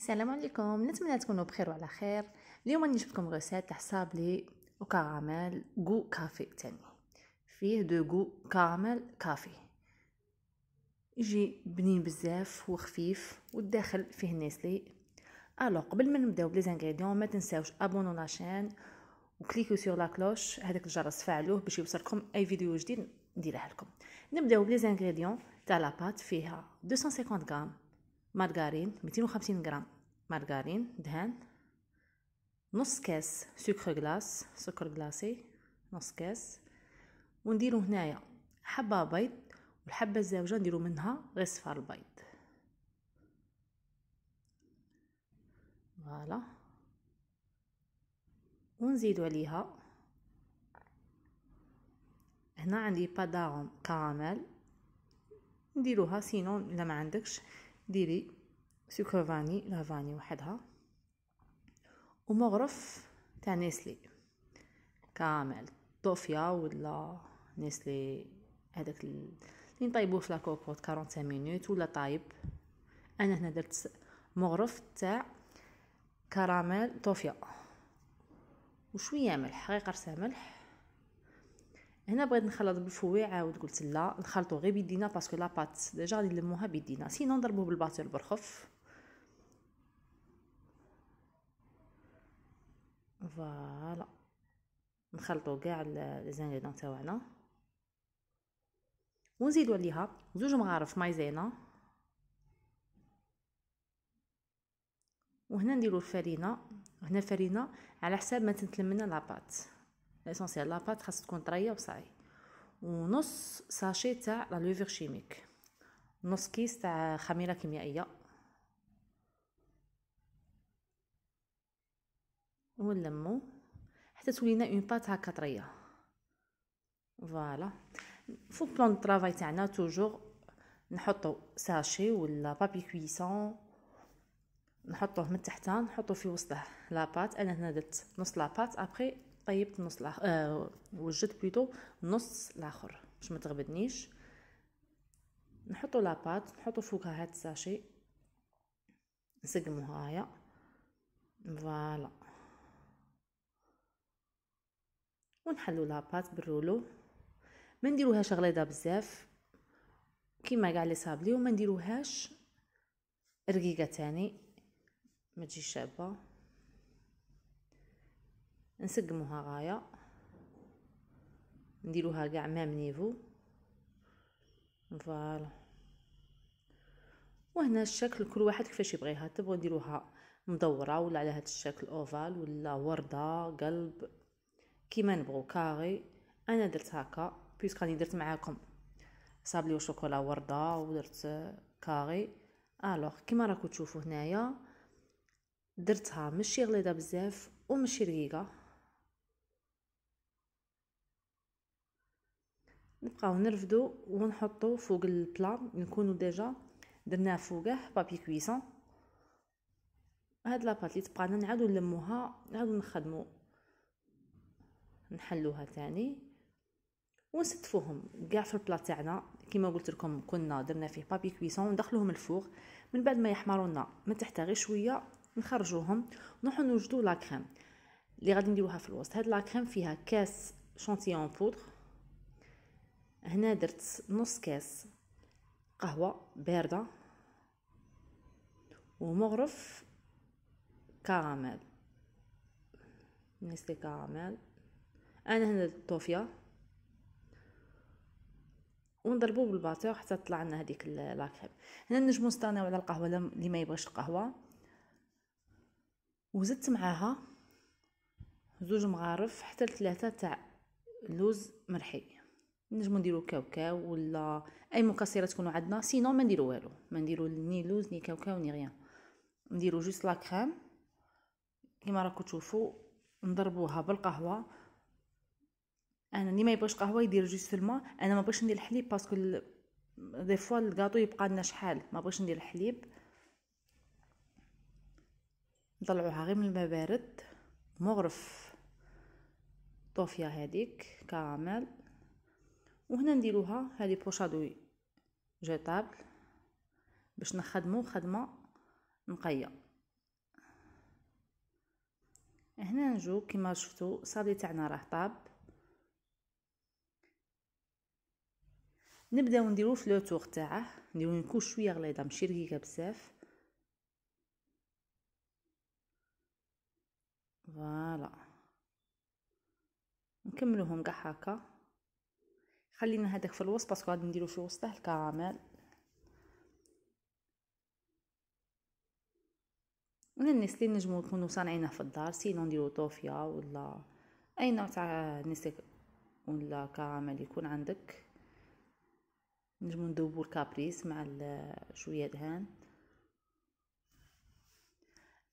السلام عليكم نتمنى تكونوا بخير وعلى خير اليوم راني جبتكم غوسيت تاع صابلي وكراميل غو كافي تاني فيه دو غو كراميل كافي يجي بنين بزاف وخفيف والداخل فيه نيسلي الو قبل ما نبداو بلي زانغريديون ما تنساوش ابونو لاشين وكليكو سور لا كلوش هذاك الجرس فعلوه باش يوصلكم اي فيديو جديد نديرها لكم نبداو بلي زانغريديون تاع لاباط فيها 250 غرام ميتين 250 غرام مارغارين دهان نص كاس سكر غلاس سكر غلاسي نص كاس ونديرو هنايا حبه بيض والحبه الزاوجه نديرو منها غير صفار البيض فوالا ونزيدو عليها هنا عندي باداغون كراميل نديروها سينون الا ما عندكش ديري سكر فاني لا فاني وحدها ومغرف تاع نيسلي كامل طوفيا ولا نيسلي هذاك اللي نطيبوه في لاكوكوط 40 مينوت ولا طايب انا هنا درت مغرف تاع كراميل طوفيا وشويه ملح حقيقه رسا ملح هنا بغيت نخلط بالفويعة عاود قلت لا نخلطو غير بيدينا باسكو لا بات ديجا غادي نلموها بيدينا سينو نضربو بالباتور برخف فوالا نخلطو كاع لي زانغيدون تاعنا ونزيدو عليها زوج مغارف مايزينا وهنا نديرو الفرينه هنا فرينه على حساب ما تنتلم لاباط ليسونسيال لاباط خاص تكون طريه وصاي ونص ساشي تاع لا لوفر شيميك نص كيس تاع خميره كيميائيه ونلمو حتى تولينا اون بات هكا طريه فوالا فو بلان طرافاي تاعنا توجور نحطو ساشي ولا بابي كويسون نحطوه من تحتها نحطو في وسطه لاباط انا هنا درت نص لاباط ابخي طيبت نص الاخر آه وجدت بلوتو نص الاخر باش ما تغبدنيش نحطو لاباط نحطو فوقها هاد الساشي نسقموها هايا فوالا ونحلو لاباط بالرولو ما نديروهاش غليظه بزاف كيما كاع لي صابلي وما نديروهاش رقيقه تاني ما تجيش شابه نسقموها غايه نديروها كاع مام نيفو فوالا وهنا الشكل كل واحد كيفاش يبغيها تبغوا نديروها مدوره ولا على هذا الشكل اوفال ولا ورده قلب كيما نبغو كاري انا درت هكا بيسك راني درت معاكم صابلي وشوكولا ورده ودرت كاري الوغ كيما راكم تشوفوا هنايا درتها ماشي غليظه بزاف ومشي رقيقه نبقاو نرفدو ونحطو فوق البلا نكونو ديجا درناه فوقه بابي كويسون هاد لاباط لي تبقانا نعاودو نلموها نعاودو نخدمو نحلوها تاني ونستفوهم كاع في البلا تاعنا كيما قلت لكم كنا درنا فيه بابي كويسون وندخلوهم الفوق من بعد ما يحمروا لنا من تحت غير شويه نخرجوهم نروحو نوجدو لا كريم اللي غادي نديروها في الوسط هاد لا كريم فيها كاس شونتيون بودر هنا درت نص كاس قهوه بارده ومغرف كراميل نسلي كراميل انا هنا درت ونضربو بالباتور حتى تطلع لنا هذيك لاكريم هنا نجمو نستناو على القهوه اللي ما يبغيش القهوه وزدت معاها زوج مغارف حتى لثلاثه تاع لوز مرحي نجمو نديرو كاوكاو ولا اي مكسره تكون عندنا سينو ما نديرو والو ما نديرو ني لوز ني كاوكاو ني غيان نديرو جوست لا كريم كيما راكم تشوفو نضربوها بالقهوه انا اللي ما يبغيش قهوه يدير جوست في الماء انا ما بغيتش ندير الحليب باسكو دي فوا الكاطو يبقى لنا شحال ما بغيتش ندير الحليب نطلعوها غير من الماء بارد مغرف طوفيا هذيك كامل وهنا نديروها هذه بوشادوي جي باش نخدمو خدمه نقيه هنا نجو كما شفتو صابلي تاعنا راه طاب نبداو نديرو في لوتور تاعه نديرو نكون شويه غليظه ماشي رقيقه بزاف فوالا نكملوهم كاع هكا خلينا هذاك في الوسط باسكو غادي نديرو في وسطه الكراميل الناس اللي نجمو نكونو صانعينه في الدار سينو نديرو طوفيا ولا اي نوع تاع نسك ولا كراميل يكون عندك نجمو نذوبو الكابريس مع شويه دهان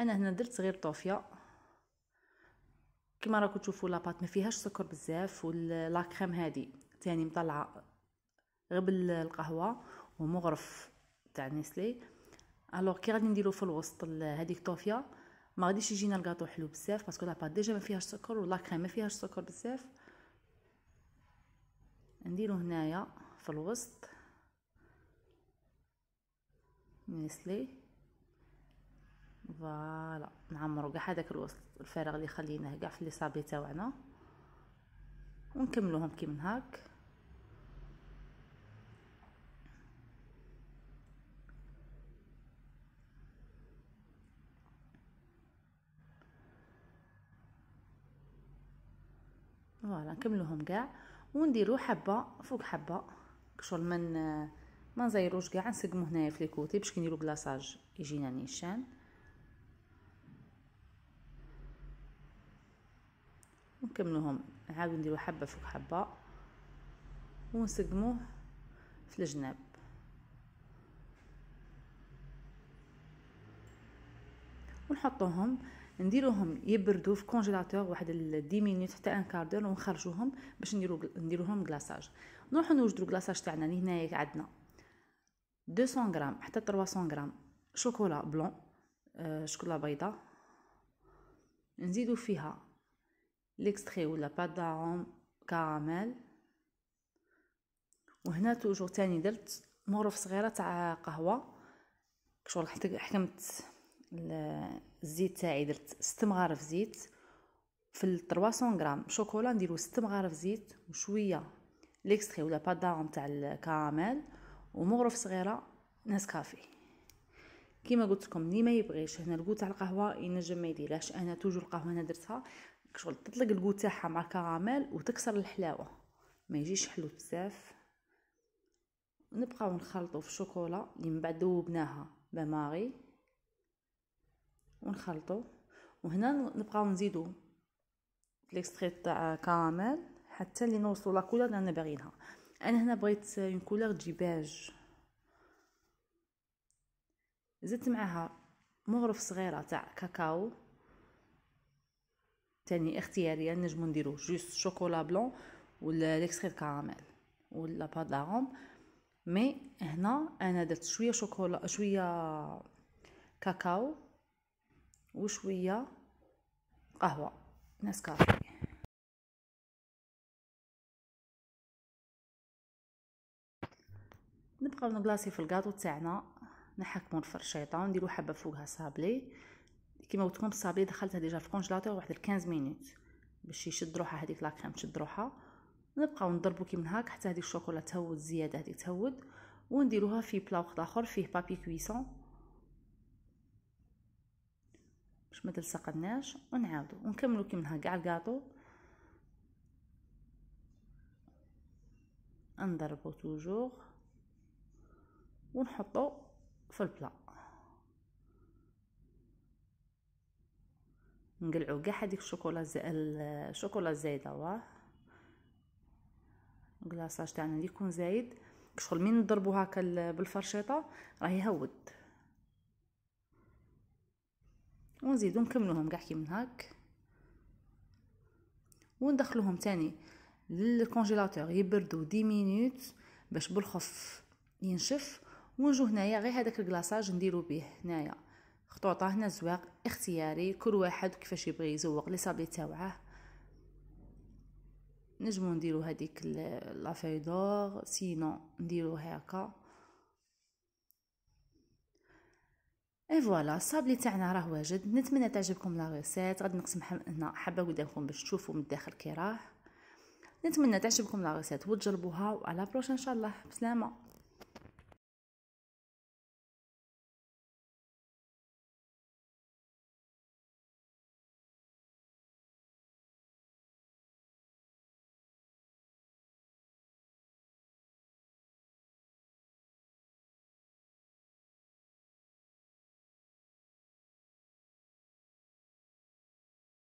انا هنا درت صغير طوفيا كما راكم تشوفوا لاباط ما فيهاش سكر بزاف ولا كريم هادي تاني مطلعه غبل القهوه ومغرف تاع نيسلي الوغ كي غادي نديرو في الوسط هذيك طوفيا ما غاديش يجينا الكاطو حلو بزاف باسكو لاباط ديجا ما فيهاش سكر ولا كريم ما فيهاش سكر بزاف نديرو هنايا في الوسط نيسلي فوالا نعمرو كاع هذاك الوسط الفراغ اللي خليناه كاع في لي صابي تاعنا ونكملوهم كي من هاك فوالا نكملوهم كاع ونديرو حبه فوق حبه كشغل من ما نزيروش كاع نسقمو هنايا في الكوتي باش كنديرو بلاصاج يجينا نيشان ونكملوهم عاود نديرو حبه فوق حبه ونسقموه في الجناب ونحطوهم نديروهم يبردوا في كونجيلاتور واحد 10 مينوت حتى ان كاردور ونخرجوهم باش نديرو نديروهم كلاصاج نروحو نوجدو كلاصاج تاعنا اللي هنايا عندنا 200 غرام حتى 300 غرام شوكولا بلون آه، شوكولا بيضاء نزيدو فيها ليكستري ولا بات داعوم كراميل وهنا توجور تاني درت مغرف صغيره تاع قهوه شغل حكمت الزيت تاعي درت ست مغارف زيت في 300 غرام شوكولا نديرو ست مغارف زيت وشويه ليكستري ولا دارون تاع الكراميل ومغرف صغيره نسكافيه كيما قلت لكم اللي ما يبغيش هنا الكو تاع القهوه ينجم ما يديرهاش انا توجو القهوه انا درتها شغل تطلق الكو تاعها مع الكراميل وتكسر الحلاوه ما يجيش حلو بزاف نبقاو نخلطو في الشوكولا اللي من بعد ذوبناها بماغي ونخلطو وهنا نبقاو نزيدو ليكستري تاع كراميل حتى اللي نوصلو لا كولور اللي انا باغينها انا هنا بغيت اون كولور تجي باج زدت معاها مغرف صغيره تاع كاكاو تاني اختياريه نجمو نديرو جوست شوكولا بلون ولا ليكستري كراميل ولا لاغوم مي هنا انا درت شويه شوكولا شويه كاكاو وشويه قهوه نسكافيه نبقاو نكلاصي في الكاطو تاعنا نحكمو الفرشيطه ونديرو حبه فوقها صابلي كيما قلت لكم الصابلي دخلتها ديجا في الكونجيلاتور واحد 15 مينوت باش يشد روحها هذيك لاكخيم تشد روحها نبقاو نضربو كي من هاك حتى هذيك الشوكولا تهود زياده هذيك تهود ونديروها في بلا وخداخر اخر فيه بابي كويسون ما تلصقناش ونعاودو ونكملو كيما كاع الكاطو نضربو توجور ونحطو في البلا نقلعو كاع هذيك الشوكولا الشوكولا الزايده واه الكلاصاج تاعنا اللي يكون زايد شغل من نضربو هكا بالفرشيطه راه يهود ونزيدو نكملوهم كاع كي من هاك وندخلوهم تاني للكونجيلاتور يبردو دي مينوت باش بالخف ينشف ونجو هنايا غير هذاك الكلاصاج نديرو به هنايا خطوطه هنا زواق اختياري كل واحد كيفاش يبغي يزوق لي صابلي تاوعه نجمو نديرو هذيك لافاي دور سينو نديرو هكا اي فوالا الصابلي تاعنا راه واجد نتمنى تعجبكم لا ريسيت غادي نقسم هنا حبه قدامكم باش تشوفوا من الداخل كي راه نتمنى تعجبكم لا ريسيت وتجربوها وعلى بروش ان شاء الله بسلامه